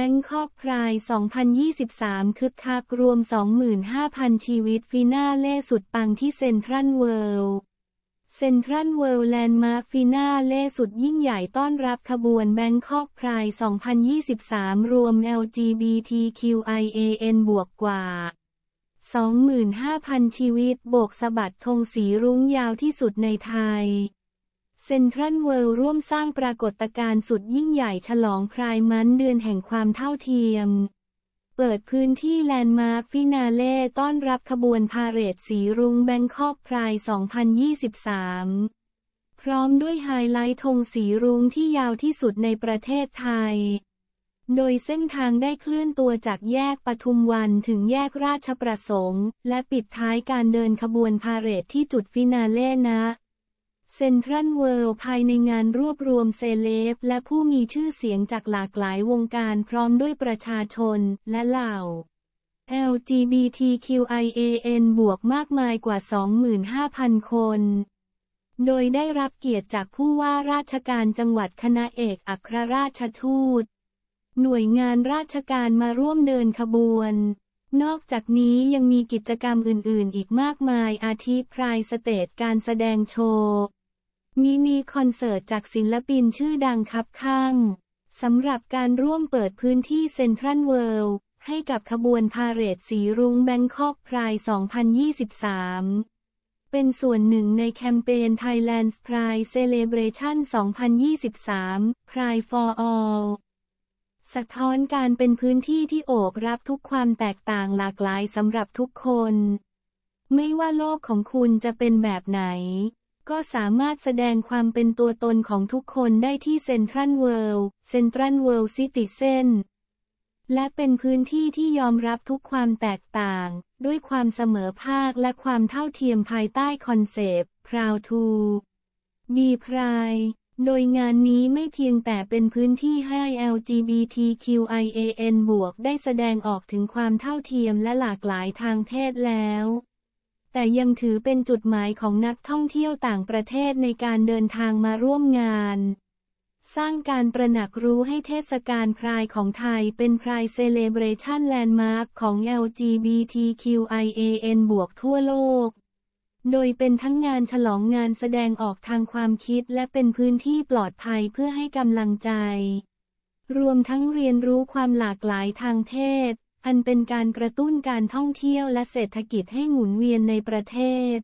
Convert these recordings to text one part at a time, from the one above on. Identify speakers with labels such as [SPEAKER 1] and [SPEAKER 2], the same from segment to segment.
[SPEAKER 1] แบงคอกพราย2023คึกคักรวม 25,000 ชีวิตฟีน่าเล่สุดปังที่เซ็นทรัลเวิลด์ เซ็นทรัลเวิลด์แลนด์มาร์คฟีน่าเล่สุดยิ่งใหญ่ต้อนรับขบวนแบงคอกพราย2023 รวม LGBTQIAN บวกกว่า 25,000 ชีวิตโบกสะบัดธงสีรุ้งยาวที่สุดในไทยเซ็นทรัลเวิลด์ร่วมสร้างปรากฏการณ์สุดยิ่งใหญ่ฉลองคลายมันเดือนแห่งความเท่าเทียม เปิดพื้นที่แลนด์มาร์คฟินาเล่ต้อนรับขบวนพาเหรดสีรุ้งแบงคอกพราย2023 พร้อมด้วยไฮไลท์ธงสีรุ้งที่ยาวที่สุดในประเทศไทย โดยเส้นทางได้เคลื่อนตัวจากแยกปทุมวันถึงแยกราชประสงค์ และปิดท้ายการเดินขบวนพาเหรดที่จุดฟินาเล่นะเซ็นทรัลเวิลด์ภายในงานรวบรวมเซเลบและผู้มีชื่อเสียงจากหลากหลายวงการพร้อมด้วยประชาชนและเหล่า LGBTQIAN บวกมากมายกว่า 25,000 คน โดยได้รับเกียรติจากผู้ว่าราชการจังหวัดคณะเอกอัครราชทูต หน่วยงานราชการมาร่วมเดินขบวน นอกจากนี้ยังมีกิจกรรมอื่นๆ อีกมากมายอาทิพรายสเตจการแสดงโชว์มินิคอนเสิร์ตจากศิลปินชื่อดังคับข้างสำหรับการร่วมเปิดพื้นที่เซ็นทรัลเวิลด์ให้กับขบวนพาเหรดสีรุ้งแบงคอกพราย2023 เป็นส่วนหนึ่งในแคมเปญ Thailand's Pride Celebration 2023 Pride for All สะท้อนการเป็นพื้นที่ที่โอบรับทุกความแตกต่างหลากหลายสำหรับทุกคน ไม่ว่าโลกของคุณจะเป็นแบบไหนก็สามารถแสดงความเป็นตัวตนของทุกคนได้ที่เซ็นทรัลเวิลด์เซ็นทรัลเวิลด์ซิติเซนและเป็นพื้นที่ที่ยอมรับทุกความแตกต่าง ด้วยความเสมอภาคและความเท่าเทียมภายใต้คอนเซปต์ Proud to be Pride โดยงานนี้ไม่เพียงแต่เป็นพื้นที่ให้ LGBTQIAN บวกได้แสดงออกถึงความเท่าเทียมและหลากหลายทางเพศแล้วแต่ยังถือเป็นจุดหมายของนักท่องเที่ยวต่างประเทศในการเดินทางมาร่วมงาน สร้างการตระหนักรู้ให้เทศกาลพรายของไทยเป็นพรายเซเลบเรชันแลนด์มาร์คของ LGBTQIAN บวกทั่วโลก โดยเป็นทั้งงานฉลองงานแสดงออกทางความคิดและเป็นพื้นที่ปลอดภัยเพื่อให้กำลังใจ รวมทั้งเรียนรู้ความหลากหลายทางเพศอันเป็นการกระตุ้นการท่องเที่ยวและเศรษฐกิจให้หมุนเวียนในประเทศ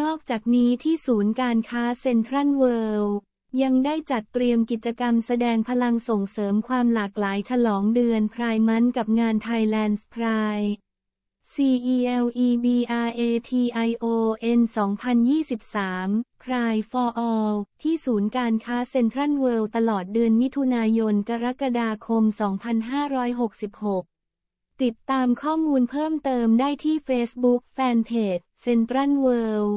[SPEAKER 1] นอกจากนี้ที่ศูนย์การค้าเซ็นทรัลเวิลด์ยังได้จัดเตรียมกิจกรรมแสดงพลังส่งเสริมความหลากหลายฉลองเดือนพรายมันกับงาน t h a i l a n d Pride CELEBRATION 2023 Cry for All ที่ศูนย์การค้าเซ็นทรัลเวิลด์ตลอดเดือนมิถุนายนกรกฎาคม 2566ติดตามข้อมูลเพิ่มเติมได้ที่ Facebook Fanpage Central World